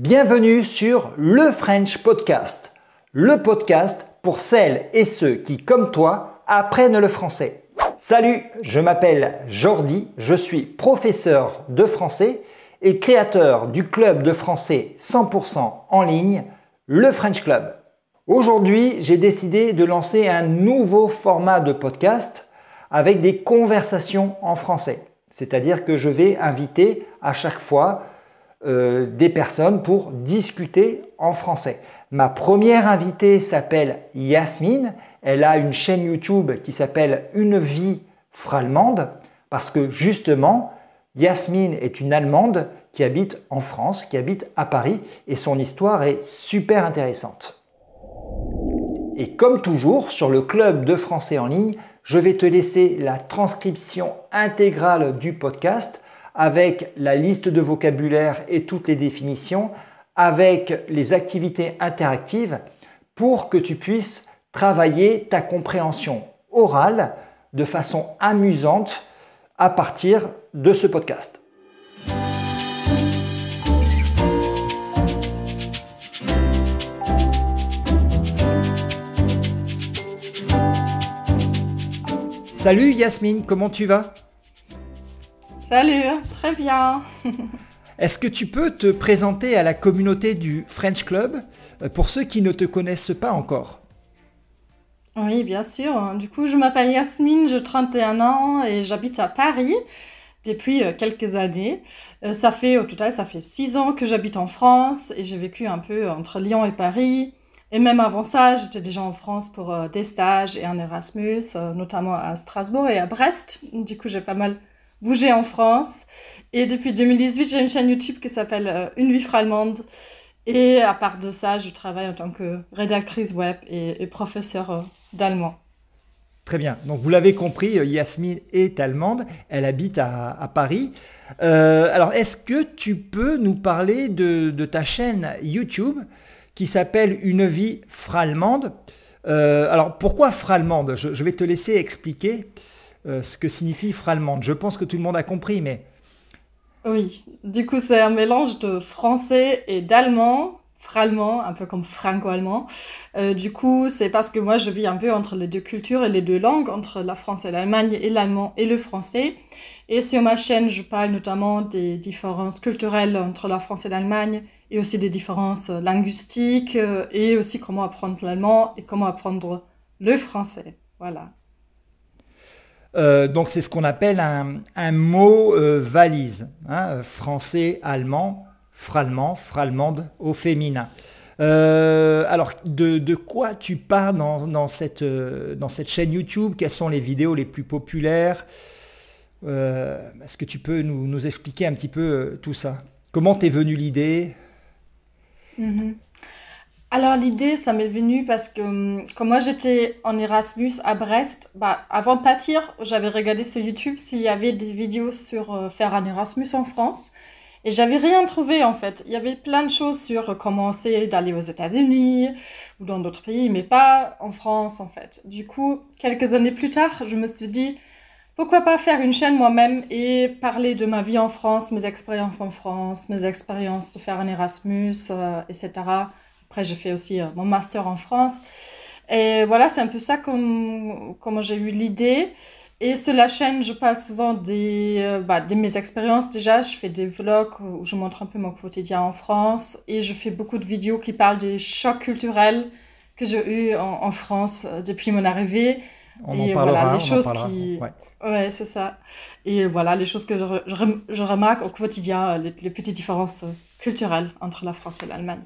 Bienvenue sur Le French Podcast, le podcast pour celles et ceux qui, comme toi, apprennent le français. Salut, je m'appelle Jordi, je suis professeur de français et créateur du club de français 100% en ligne, le French Club. Aujourd'hui, j'ai décidé de lancer un nouveau format de podcast avec des conversations en français. C'est-à-dire que je vais inviter à chaque fois euh, des personnes pour discuter en français. Ma première invitée s'appelle Yasmine. Elle a une chaîne YouTube qui s'appelle Une vie frallemande parce que justement, Yasmine est une Allemande qui habite en France, qui habite à Paris et son histoire est super intéressante. Et comme toujours, sur le club de français en ligne, je vais te laisser la transcription intégrale du podcast avec la liste de vocabulaire et toutes les définitions, avec les activités interactives pour que tu puisses travailler ta compréhension orale de façon amusante à partir de ce podcast. Salut Yasmine, comment tu vas Salut, très bien. Est-ce que tu peux te présenter à la communauté du French Club euh, pour ceux qui ne te connaissent pas encore Oui, bien sûr. Du coup, je m'appelle Yasmine, j'ai 31 ans et j'habite à Paris depuis euh, quelques années. Euh, ça fait au total, ça fait six ans que j'habite en France et j'ai vécu un peu entre Lyon et Paris. Et même avant ça, j'étais déjà en France pour des stages et un Erasmus, notamment à Strasbourg et à Brest. Du coup, j'ai pas mal bouger en France. Et depuis 2018, j'ai une chaîne YouTube qui s'appelle euh, Une vie allemande. Et à part de ça, je travaille en tant que rédactrice web et, professeur professeure euh, d'allemand. Très bien. Donc vous l'avez compris, euh, Yasmine est allemande. Elle habite à, Paris. alors est-ce que tu peux nous parler de, ta chaîne YouTube qui s'appelle Une vie frallemande Alors pourquoi frallemande je, vais te laisser expliquer. Euh, ce que signifie Frallemande. Je pense que tout le monde a compris, mais... Oui, du coup c'est un mélange de français et d'allemand, frallemand, un peu comme franco-allemand. Euh, du coup c'est parce que moi je vis un peu entre les deux cultures et les deux langues, entre la France et l'Allemagne et l'allemand et le français. Et sur ma chaîne je parle notamment des différences culturelles entre la France et l'Allemagne et aussi des différences linguistiques euh, et aussi comment apprendre l'allemand et comment apprendre le français. Voilà. Euh, donc c'est ce qu'on appelle un, mot euh, valise, hein, français, allemand, fr allemande au féminin. Euh, alors de, quoi tu parles dans, cette, dans cette chaîne YouTube Quelles sont les vidéos les plus populaires Est-ce que tu peux nous, expliquer un petit peu tout ça Comment t'es venue l'idée mm-hmm. Alors l'idée, ça m'est venue parce que hum, quand moi j'étais en Erasmus à Brest, bah, avant de partir, j'avais regardé sur YouTube s'il y avait des vidéos sur euh, faire un Erasmus en France. Et j'avais rien trouvé en fait. Il y avait plein de choses sur comment c'est d'aller aux États-Unis ou dans d'autres pays, mais pas en France en fait. Du coup, quelques années plus tard, je me suis dit, pourquoi pas faire une chaîne moi-même et parler de ma vie en France, mes expériences en France, mes expériences de faire un Erasmus, euh, etc. Après, j'ai fait aussi euh, mon master en France. Et voilà, c'est un peu ça comme, comment j'ai eu l'idée. Et sur la chaîne, je parle souvent des, euh, bah, de mes expériences déjà. Je fais des vlogs où je montre un peu mon quotidien en France. Et je fais beaucoup de vidéos qui parlent des chocs culturels que j'ai eu en, France euh, depuis mon arrivée. On et en parlera, voilà, les choses qui... Ouais, c'est ça. Et voilà, les choses que je, remarque au quotidien, les petites différences culturelles entre la France et l'Allemagne.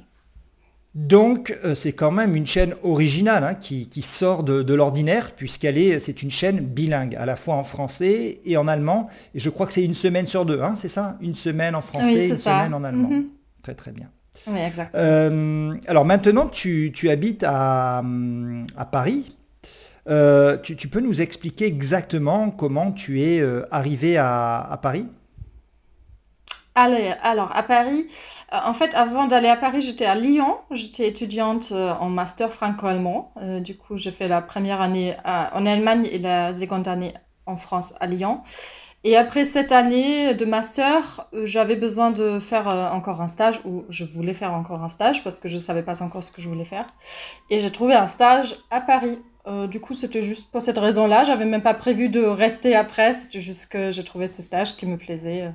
Donc euh, c'est quand même une chaîne originale hein, qui, sort de, l'ordinaire puisqu'elle est, c'est une chaîne bilingue, à la fois en français et en allemand. Et je crois que c'est une semaine sur deux, hein, c'est ça Une semaine en français, une semaine en allemand. Mhm. Très très bien. Euh, alors maintenant, tu, habites à, Paris. Euh, tu, peux nous expliquer exactement comment tu es arrivé à Paris alors, à Paris, euh, en fait, avant d'aller à Paris, j'étais à Lyon. J'étais étudiante euh, en master franco-allemand. Euh, du coup, j'ai fait la première année en Allemagne et la seconde année en France, à Lyon. Et après cette année de master, j'avais besoin de faire encore un stage, ou je voulais faire encore un stage parce que je ne savais pas encore ce que je voulais faire. Et j'ai trouvé un stage à Paris euh, du coup, c'était juste pour cette raison-là. J'avais même pas prévu de rester après. C'était juste que j'ai trouvé ce stage qui me plaisait.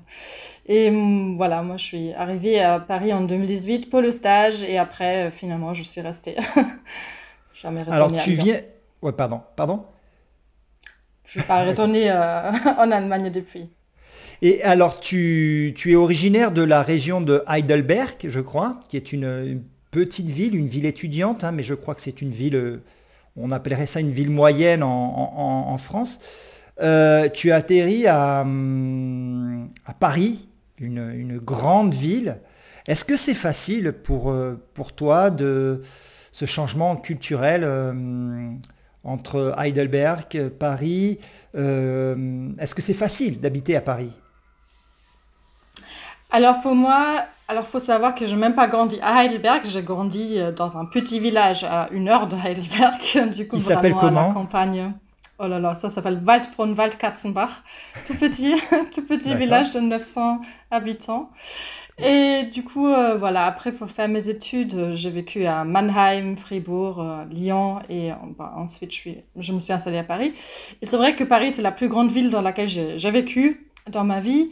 Et mm, voilà, moi, je suis arrivée à Paris en 2018 pour le stage. Et après, euh, finalement, je suis restée. Jamais retournée Alors, tu viens. Ouais, pardon. Pardon Je suis pas retournée euh, en Allemagne depuis. Et alors, tu, es originaire de la région de Heidelberg, je crois, qui est une, petite ville, une ville étudiante, hein, mais je crois que c'est une ville on appellerait ça une ville moyenne en, France. Euh, tu atterris à, hum, à Paris, une, grande ville. Est-ce que c'est facile pour, euh, pour toi de ce changement culturel hum, entre Heidelberg, Paris euh, Est-ce que c'est facile d'habiter à Paris alors pour moi, alors, faut savoir que je n'ai même pas grandi à Heidelberg. J'ai grandi euh, dans un petit village à une heure de Heidelberg. Du coup, Il s'appelle comment campagne. Oh là là, ça s'appelle Waldbrunn, Waldkatzenbach. Tout petit, tout petit village de 900 habitants. Et du coup, euh, voilà, après, pour faire mes études, euh, j'ai vécu à Mannheim, Fribourg, Lyon, et bah, ensuite, je, je me suis installée à Paris. Et c'est vrai que Paris, c'est la plus grande ville dans laquelle j'ai vécu dans ma vie.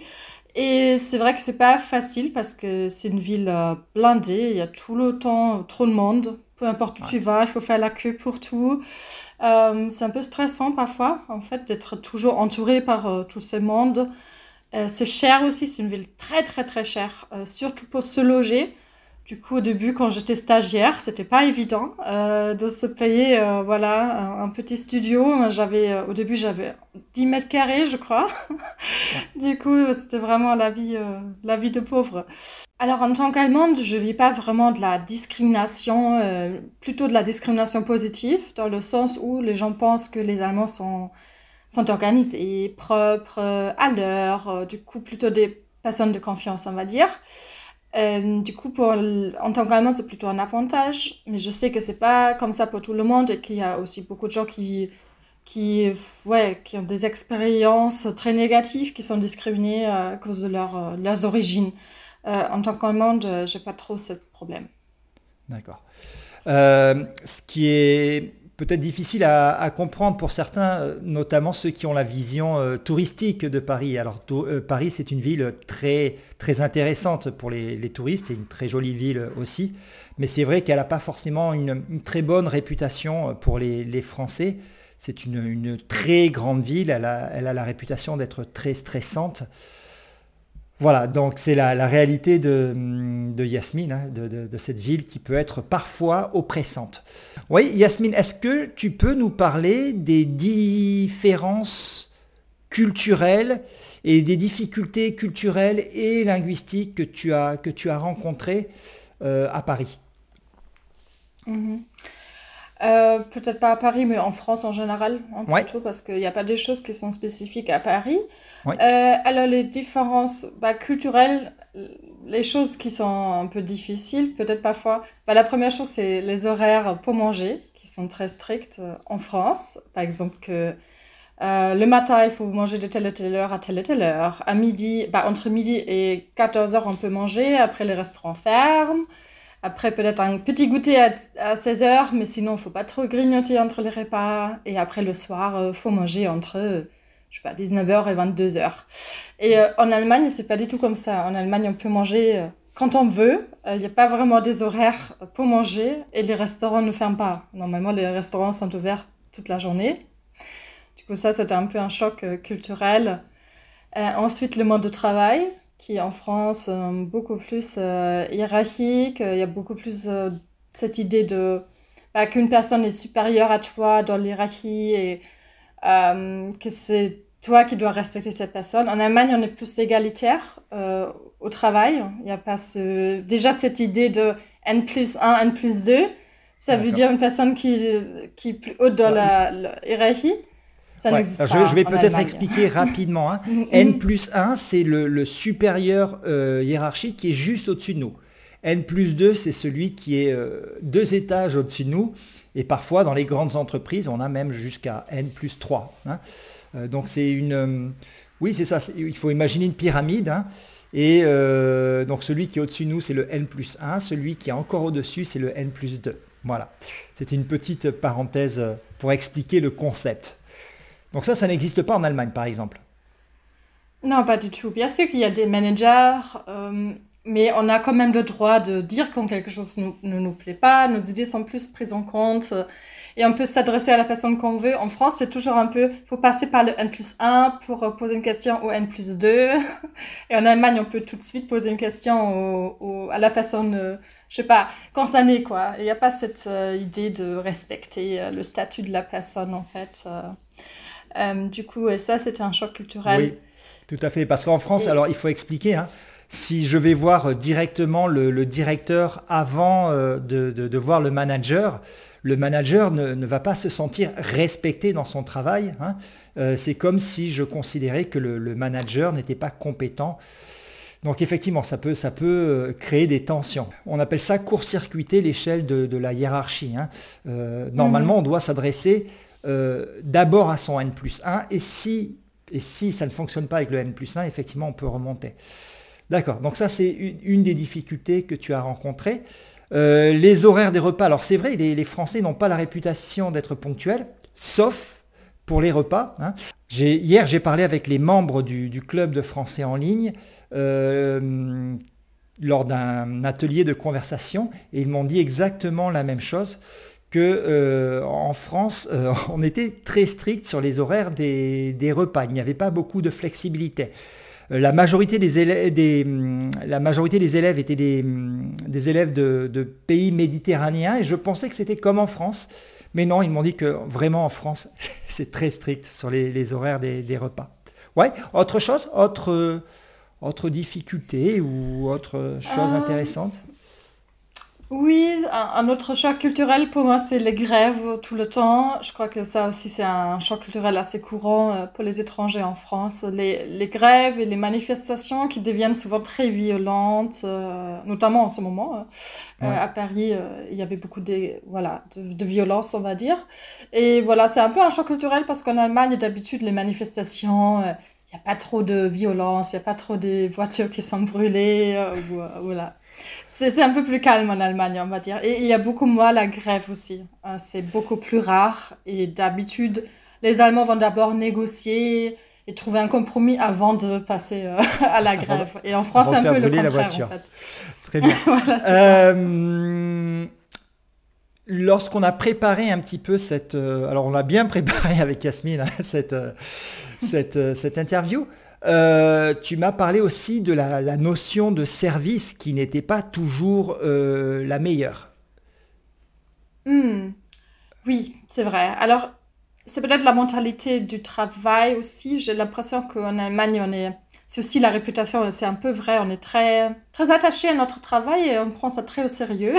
Et c'est vrai que c'est pas facile parce que c'est une ville euh, blindée, il y a tout le temps trop de monde, peu importe où tu vas, il faut faire la queue pour tout. Euh, c'est un peu stressant parfois, en fait, d'être toujours entouré par euh, tous ces mondes. c'est cher aussi, c'est une ville très très très chère, surtout pour se loger. Du coup, au début, quand j'étais stagiaire, c'était pas évident euh, de se payer euh, voilà un, petit studio. J'avais euh, au début j'avais 10 mètres carrés, je crois. du coup, c'était vraiment la vie la vie de pauvre. Alors en tant qu'allemande, je vis pas vraiment de la discrimination, plutôt de la discrimination positive, dans le sens où les gens pensent que les Allemands sont sont organisés, propres, à l'heure. du coup, plutôt des personnes de confiance, on va dire. Euh, du coup, pour en tant qu'Allemande, c'est plutôt un avantage, mais je sais que c'est pas comme ça pour tout le monde et qu'il y a aussi beaucoup de gens qui, qui, ouais, qui ont des expériences très négatives, qui sont discriminés euh, à cause de leur, euh, leurs origines. en tant qu'Allemande, j'ai pas trop ce problème. D'accord. ce qui est peut-être difficile à, comprendre pour certains, euh, notamment ceux qui ont la vision euh, touristique de Paris. Alors euh, Paris, c'est une ville très, très intéressante pour les, touristes, et une très jolie ville aussi, mais c'est vrai qu'elle n'a pas forcément une, très bonne réputation pour les, Français. C'est une, très grande ville, elle a la réputation d'être très stressante. Voilà, donc c'est la, réalité de, mm, Yasmine, hein, de, cette ville qui peut être parfois oppressante. Oui, Yasmine, est-ce que tu peux nous parler des différences culturelles et des difficultés culturelles et linguistiques que tu as, rencontrées euh, à Paris mm-hmm. euh, peut-être pas à Paris, mais en France en général, parce qu'il n'y a pas des choses qui sont spécifiques à Paris. Euh, alors les différences bah, culturelles, les choses qui sont un peu difficiles, peut-être parfois, bah, la première chose c'est les horaires pour manger qui sont très stricts euh, en France. Par exemple euh, le matin, il faut manger de telle et telle heure à telle et telle heure. À midi, bah, entre midi et 14 heures, on peut manger. Après, les restaurants ferment. Après, peut-être un petit goûter à, 16 h mais sinon, il faut pas trop grignoter entre les repas. Et après, le soir, il faut manger entre je sais pas, 19h et 22h. Et euh, en Allemagne, c'est pas du tout comme ça. En Allemagne, on peut manger euh, quand on veut. Euh, il n'y a pas vraiment des horaires pour manger et les restaurants ne ferment pas. Normalement, les restaurants sont ouverts toute la journée. Du coup, ça, c'était un peu un choc culturel. ensuite, le mode de travail, qui en France est beaucoup plus hiérarchique. Il y a beaucoup plus cette idée de bah, qu'une personne est supérieure à toi dans l'hierarchie et euh, que c'est toi qui dois respecter cette personne. En Allemagne, on est plus égalitaire euh, au travail. Il n'y a pas déjà cette idée de N plus 1, N plus 2. Ça veut dire une personne qui, qui est plus haute dans la, hiérarchie. Ça n'existe pas. Je, je vais peut-être expliquer rapidement. Hein. N plus 1, c'est le, le, supérieur euh, hiérarchique qui est juste au-dessus de nous. N plus 2, c'est celui qui est euh, deux étages au-dessus de nous et parfois, dans les grandes entreprises, on a même jusqu'à N plus 3. Hein. Euh, donc c'est une... Euh, oui, c'est ça, il faut imaginer une pyramide. Hein. et euh, donc celui qui est au-dessus de nous, c'est le N plus 1. Celui qui est encore au-dessus, c'est le N plus 2. Voilà. C'était une petite parenthèse pour expliquer le concept. Donc ça, ça n'existe pas en Allemagne, par exemple. Non, pas du tout. Bien sûr qu'il y a des managers mais on a quand même le droit de dire quand quelque chose ne nous plaît pas, nos idées sont plus prises en compte et on peut s'adresser à la personne qu'on veut. En France, c'est toujours un peu, faut passer par le N 1 pour euh, poser une question au N 2. Et en Allemagne, on peut tout de suite poser une question au, à la personne, euh, je sais pas, concernée, quoi. Il n'y a pas cette euh, idée de respecter le statut de la personne, en fait. du coup, et ça, c'était un choc culturel. Oui, tout à fait. Parce qu'en France, alors, il faut expliquer, hein, si je vais voir euh, directement le, directeur avant euh, de, voir le manager, le manager ne, va pas se sentir respecté dans son travail. Hein. Euh, c'est comme si je considérais que le, manager n'était pas compétent. Donc effectivement, ça peut, créer des tensions. On appelle ça court-circuiter l'échelle de, la hiérarchie. Hein. normalement, mhm. on doit s'adresser d'abord à son N plus 1 et si, et si ça ne fonctionne pas avec le N plus 1, effectivement, on peut remonter. D'accord, donc ça c'est une des difficultés que tu as rencontrées. Euh, les horaires des repas, alors c'est vrai, les, Français n'ont pas la réputation d'être ponctuels, sauf pour les repas. Hein. Hier, j'ai parlé avec les membres du, club de français en ligne euh, lors d'un atelier de conversation et ils m'ont dit exactement la même chose que euh, en France, on était très strict sur les horaires des repas. Il n'y avait pas beaucoup de flexibilité. Euh, la majorité des élèves, mm, la majorité des élèves étaient des, mm, élèves de, pays méditerranéens et je pensais que c'était comme en France. Mais non, ils m'ont dit que vraiment en France, c'est très strict sur les, horaires des, repas. Ouais, autre chose, autre, difficulté ou autre chose euh, intéressante oui, un, autre choc culturel pour moi, c'est les grèves tout le temps. Je crois que ça aussi, c'est un choc culturel assez courant euh, pour les étrangers en France. Les, grèves et les manifestations qui deviennent souvent très violentes, euh, notamment en ce moment. Hein. Euh, à Paris, il y avait beaucoup de, voilà, de, violence, on va dire. Et voilà, c'est un peu un choc culturel parce qu'en Allemagne, d'habitude, les manifestations il n'y a pas trop de violence, il n'y a pas trop de voitures qui sont brûlées, voilà. C'est un peu plus calme en Allemagne, on va dire. Et il y a beaucoup moins la grève aussi. Euh, c'est beaucoup plus rare. Et d'habitude, les Allemands vont d'abord négocier et trouver un compromis avant de passer euh, à la grève. Et en France, c'est un peu le contraire. La voiture. En fait. Très bien. Euh, lorsqu'on a préparé un petit peu cette, alors on l'a bien préparé avec Yasmine hein, cette, cette, cette interview. Euh, tu m'as parlé aussi de la, notion de service qui n'était pas toujours euh, la meilleure. Hmm. Oui, c'est vrai. Alors, c'est peut-être la mentalité du travail aussi. J'ai l'impression qu'en Allemagne, on est... C'est aussi la réputation, c'est un peu vrai. On est très, très attaché à notre travail et on prend ça très au sérieux.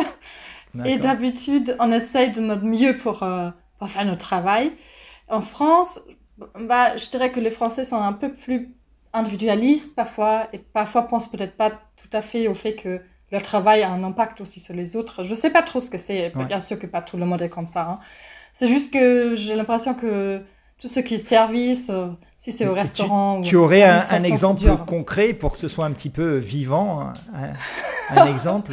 Et d'habitude, on essaye de notre mieux pour, euh, pour faire notre travail. En France, bah, je dirais que les Français sont un peu plus individualistes parfois et parfois pensent peut-être pas tout à fait au fait que leur travail a un impact aussi sur les autres. Je sais pas trop ce que c'est. Bien sûr que pas tout le monde est comme ça. Hein. C'est juste que j'ai l'impression que tous ceux qui est euh, si c'est au restaurant. Tu, aurais un, exemple concret pour que ce soit un petit peu vivant, hein, un, exemple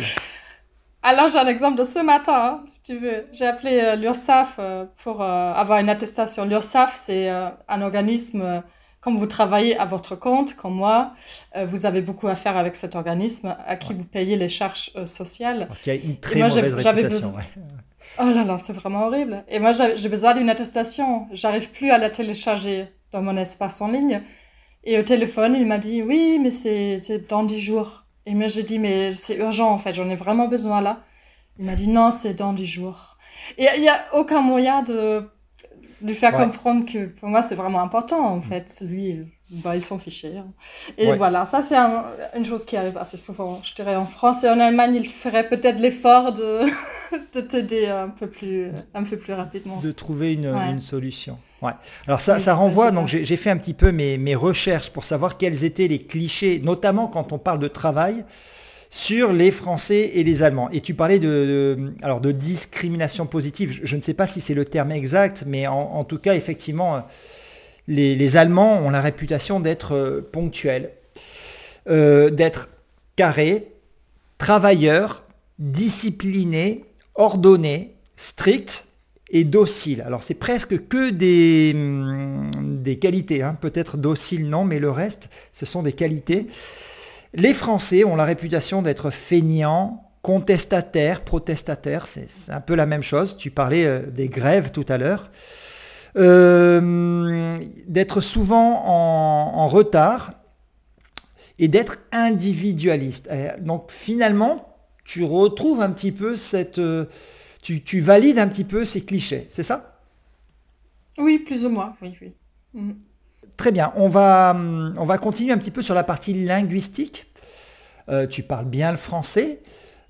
Alors j'ai un exemple de ce matin, hein, si tu veux. J'ai appelé euh, l'URSSAF l'URSAF euh, pour avoir une attestation. L'URSAF, c'est un organisme comme vous travaillez à votre compte, comme moi, euh, vous avez beaucoup à faire avec cet organisme à qui vous payez les charges euh, sociales. y a une très moi, mauvaise Besoin... Oh là là, c'est vraiment horrible. Et moi, j'ai besoin d'une attestation. J'arrive plus à la télécharger dans mon espace en ligne. Et au téléphone, il m'a dit oui, mais c'est dans dix jours. Et moi, j'ai dit mais c'est urgent en fait, j'en ai vraiment besoin là. Il m'a dit non, c'est dans dix jours. Et il n'y a aucun moyen de lui faire comprendre que pour moi c'est vraiment important en mm. fait. Lui, bah, ils s'en fichés hein. Et voilà, ça c'est une chose qui arrive assez souvent. Je dirais en France et en Allemagne, il ferait peut-être l'effort de, t'aider un peu plus, un peu plus rapidement. De trouver une, solution. Ouais. Alors ça, ça renvoie, donc j'ai fait un petit peu mes, mes recherches pour savoir quels étaient les clichés, notamment quand on parle de travail sur les Français et les Allemands. Et tu parlais de, alors de discrimination positive. Je, ne sais pas si c'est le terme exact, mais en, tout cas, effectivement, les, Allemands ont la réputation d'être euh, ponctuels, euh, d'être carrés, travailleurs, disciplinés, ordonnés, stricts et dociles. Alors c'est presque que des, hum, des qualités, hein. peut-être docile non, mais le reste, ce sont des qualités. Les Français ont la réputation d'être fainéants, contestataires, protestataires, c'est un peu la même chose. Tu parlais euh, des grèves tout à l'heure. Euh, d'être souvent en, retard et d'être individualiste. Euh, donc finalement, tu retrouves un petit peu cette... Tu, valides un petit peu ces clichés, c'est ça Oui, plus ou moins, oui, oui. Mm. Très bien, on va, hum, on va continuer un petit peu sur la partie linguistique. Euh, tu parles bien le français.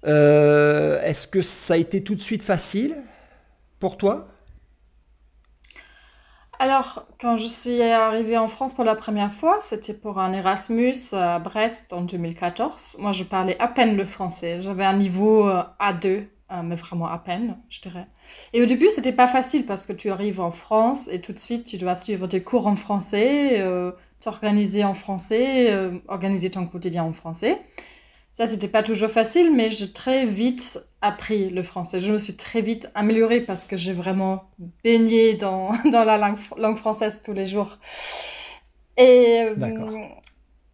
Euh, est-ce que ça a été tout de suite facile pour toi Alors, quand je suis arrivée en France pour la première fois, c'était pour un Erasmus à Brest en 2014. Moi, je parlais à peine le français. J'avais un niveau euh, A2 mais vraiment à peine, je dirais. Et au début, c'était pas facile parce que tu arrives en France et tout de suite, tu dois suivre tes cours en français, euh, t'organiser en français, euh, organiser ton quotidien en français. Ça, c'était pas toujours facile, mais j'ai très vite appris le français. Je me suis très vite améliorée parce que j'ai vraiment baigné dans, dans la langue, langue, française tous les jours. Et euh,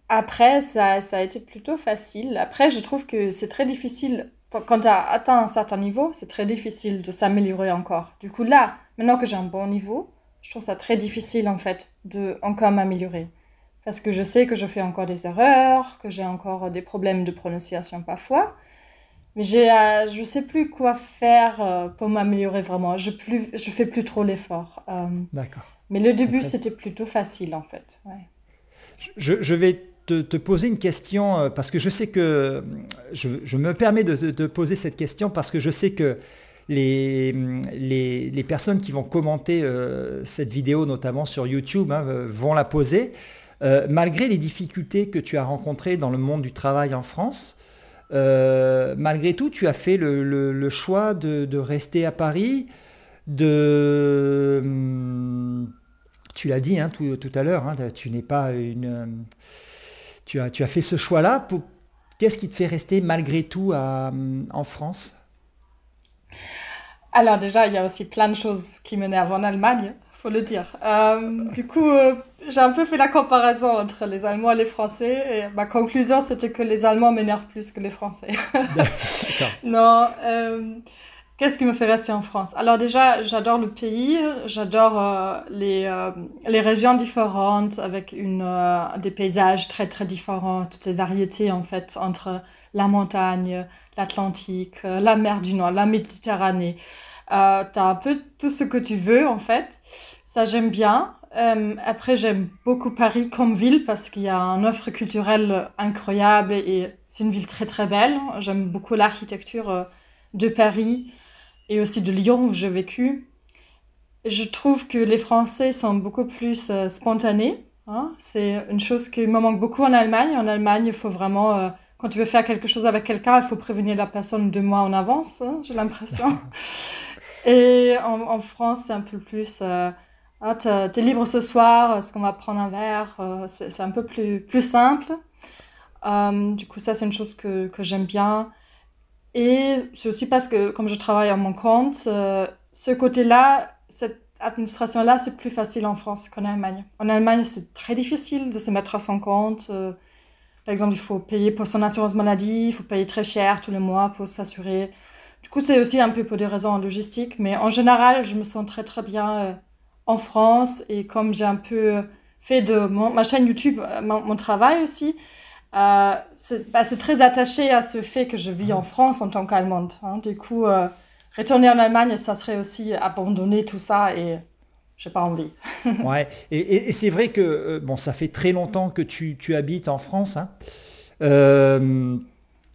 après, ça, ça a été plutôt facile. Après, je trouve que c'est très difficile quand tu as atteint un certain niveau, c'est très difficile de s'améliorer encore. Du coup, là, maintenant que j'ai un bon niveau, je trouve ça très difficile en fait de encore m'améliorer. Parce que je sais que je fais encore des erreurs, que j'ai encore des problèmes de prononciation parfois. Mais j'ai, euh, je ne sais plus quoi faire euh, pour m'améliorer vraiment. Je plus, je fais plus trop l'effort. Euh. D'accord. Mais le début, c'était plutôt facile en fait. Je, je vais te, poser une question, euh, parce que je sais que euh, je, me permets de te poser cette question, parce que je sais que les, les, personnes qui vont commenter euh, cette vidéo, notamment sur YouTube, hein, vont la poser. malgré les difficultés que tu as rencontrées dans le monde du travail en France, malgré tout, tu as fait le, choix de, rester à Paris, de... Hum, tu l'as dit hein, tout, à l'heure, hein, tu n'es pas une tu as, tu as fait ce choix-là. Pour... Qu'est-ce qui te fait rester malgré tout en France Alors déjà, il y a aussi plein de choses qui m'énervent en Allemagne, faut le dire. Euh, du coup, euh, j'ai un peu fait la comparaison entre les Allemands et les Français. Et ma conclusion, c'était que les Allemands m'énervent plus que les Français. non. Euh, Qu'est-ce qui me fait rester en France Alors déjà, j'adore le pays, j'adore euh, les, euh, les, régions différentes avec une, euh, des paysages très très différents, toutes ces variétés en fait entre la montagne, l'Atlantique, la mer du Nord, la Méditerranée. tu as un peu tout ce que tu veux en fait. Ça j'aime bien. après j'aime beaucoup Paris comme ville parce qu'il y a une offre culturelle incroyable et c'est une ville très très belle. J'aime beaucoup l'architecture de Paris et aussi de Lyon où j'ai vécu, je trouve que les Français sont beaucoup plus euh, spontanés. Hein. C'est une chose qui me manque beaucoup en Allemagne. En Allemagne, il faut vraiment, euh, quand tu veux faire quelque chose avec quelqu'un, il faut prévenir la personne deux mois en avance, hein, j'ai l'impression. et en, France, c'est un peu plus, euh, ah, tu es libre ce soir, est-ce qu'on va prendre un verre C'est un peu plus, simple. du coup, ça, c'est une chose que j'aime bien. Et c'est aussi parce que, comme je travaille à mon compte, euh, ce côté-là, cette administration-là, c'est plus facile en France qu'en Allemagne. En Allemagne, c'est très difficile de se mettre à son compte. Euh. Par exemple, il faut payer pour son assurance maladie, il faut payer très cher tous les mois pour s'assurer. Du coup, c'est aussi un peu pour des raisons logistiques, mais en général, je me sens très très bien euh, en France et comme j'ai un peu fait de ma chaîne YouTube mon travail aussi, euh, bah, c'est très attaché à ce fait que je vis en mm. France en tant qu'Allemande. Hein. Du coup, euh, retourner en Allemagne, ça serait aussi abandonner tout ça et je n'ai pas envie. ouais, et, c'est vrai que euh, bon, ça fait très longtemps que tu, habites en France. Hein.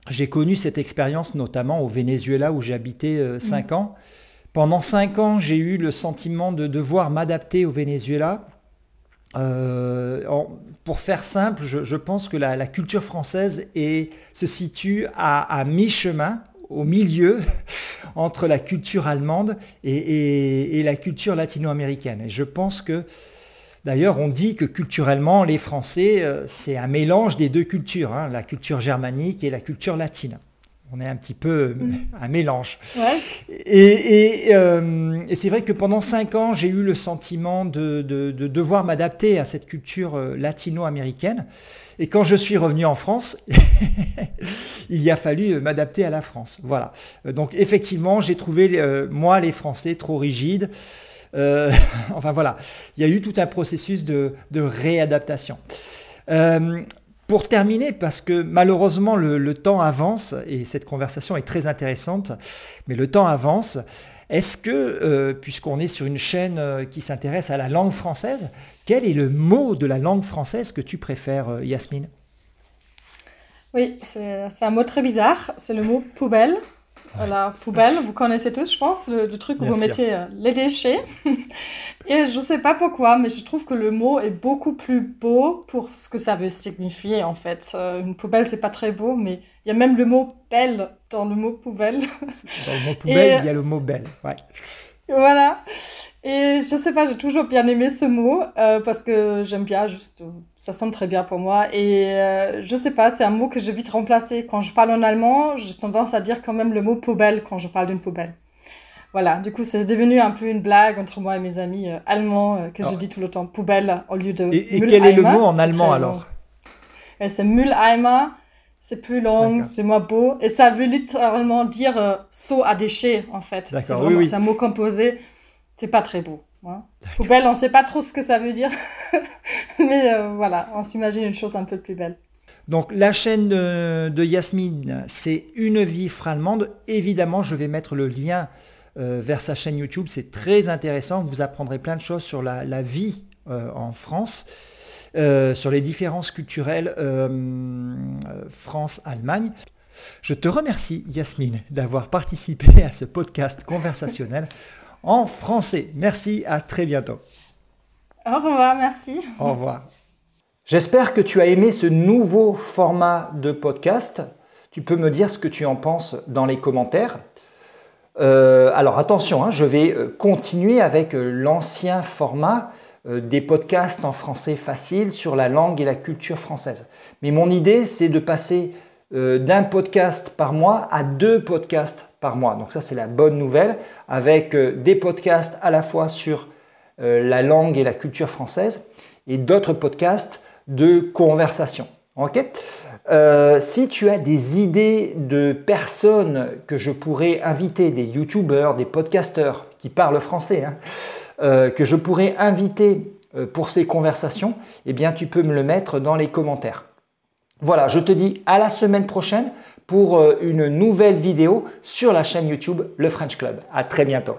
j'ai connu cette expérience notamment au Venezuela où j'ai habité 5 ans. Pendant 5 ans, j'ai eu le sentiment de devoir m'adapter au Venezuela euh, pour faire simple, je, pense que la, culture française se situe à, mi-chemin, au milieu, entre la culture allemande et, la culture latino-américaine. Et je pense que, d'ailleurs, on dit que culturellement, les Français, euh, c'est un mélange des deux cultures, hein, la culture germanique et la culture latine on est un petit peu mm. un mélange. Euh, et, c'est vrai que pendant cinq ans, j'ai eu le sentiment de, devoir m'adapter à cette culture euh, latino-américaine. Et quand je suis revenu en France, il y a fallu euh, m'adapter à la France. Voilà. Donc effectivement, j'ai trouvé, moi, les Français trop rigides. enfin voilà, il y a eu tout un processus de, de réadaptation. Pour terminer, parce que malheureusement le, temps avance, et cette conversation est très intéressante, mais le temps avance, est-ce que, euh, puisqu'on est sur une chaîne euh, qui s'intéresse à la langue française, quel est le mot de la langue française que tu préfères, euh, Yasmine Oui, c'est un mot très bizarre, c'est le mot poubelle. Voilà, poubelle. Vous connaissez tous, je pense, le, truc où vous mettez euh, les déchets. Et je ne sais pas pourquoi, mais je trouve que le mot est beaucoup plus beau pour ce que ça veut signifier en fait. Euh, une poubelle, c'est pas très beau, mais il y a même le mot belle dans le mot poubelle. Dans le mot poubelle, il y a le mot belle. Ouais. Voilà. Et je sais pas, j'ai toujours bien aimé ce mot euh, parce que j'aime bien, juste, ça sonne très bien pour moi. Et je euh, je sais pas, c'est un mot que j'ai vite remplacé. Quand je parle en allemand, j'ai tendance à dire quand même le mot poubelle quand je parle d'une poubelle. Voilà, du coup, c'est devenu un peu une blague entre moi et mes amis euh, allemands que je dis tout le temps poubelle au lieu de. Et, et quel est le mot en allemand alors C'est Mülleimer c'est plus long, c'est moins beau. Et ça veut littéralement dire saut seau à déchets, en fait. C'est un mot composé. C'est pas très beau. Hein. Poubelle, on sait pas trop ce que ça veut dire. Mais euh, voilà, on s'imagine une chose un peu plus belle. Donc la chaîne euh, de, Yasmine, c'est Une vie allemande. Évidemment, je vais mettre le lien euh, vers sa chaîne YouTube. C'est très intéressant. Vous apprendrez plein de choses sur la, vie en France, sur les différences culturelles France-Allemagne. Je te remercie, Yasmine, d'avoir participé à ce podcast conversationnel en français. Merci, à très bientôt. Au revoir, merci. Au revoir. J'espère que tu as aimé ce nouveau format de podcast. Tu peux me dire ce que tu en penses dans les commentaires. Euh, alors attention, hein, je vais euh, continuer avec euh, l'ancien format des podcasts en français facile sur la langue et la culture française. Mais mon idée, c'est de passer euh, d'un podcast par mois à deux podcasts par mois. Donc ça c'est la bonne nouvelle avec euh, des podcasts à la fois sur euh, la langue et la culture française et d'autres podcasts de conversation. si tu as des idées de personnes que je pourrais inviter, des youtubeurs, des podcasteurs qui parlent français, hein, que je pourrais inviter pour ces conversations, eh bien tu peux me le mettre dans les commentaires. Voilà, je te dis à la semaine prochaine pour euh, une nouvelle vidéo sur la chaîne YouTube Le French Club. À très bientôt.